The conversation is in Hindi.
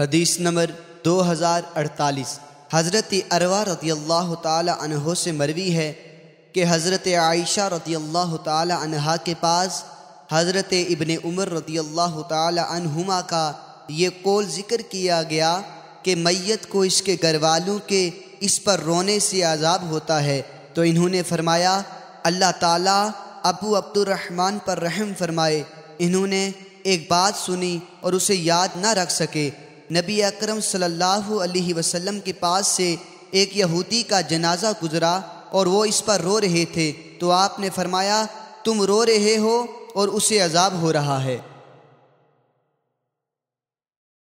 हदीस नंबर 2048 हज़रत अरवा रदी अल्लाह तह से मरवी है कि हज़रत आयशा रदी अल्लाह तहा के पास हज़रत इबन उमर रदी अल्लाह तहुमा का ये कौल ज़िक्र किया गया कि मैत को इसके घर वालों के इस पर रोने से आज़ाब होता है तो इन्होंने फरमाया अल्लाह ताला अबू अब्दुलरहमान पर रहम फरमाए इन्होंने एक बात सुनी और उसे याद ना रख सके नबी अकरम सल्लल्लाहु अलैहि वसल्लम के पास से एक यहूदी का जनाजा गुजरा और वो इस पर रो रहे थे तो आपने फरमाया तुम रो रहे हो और उसे अजाब हो रहा है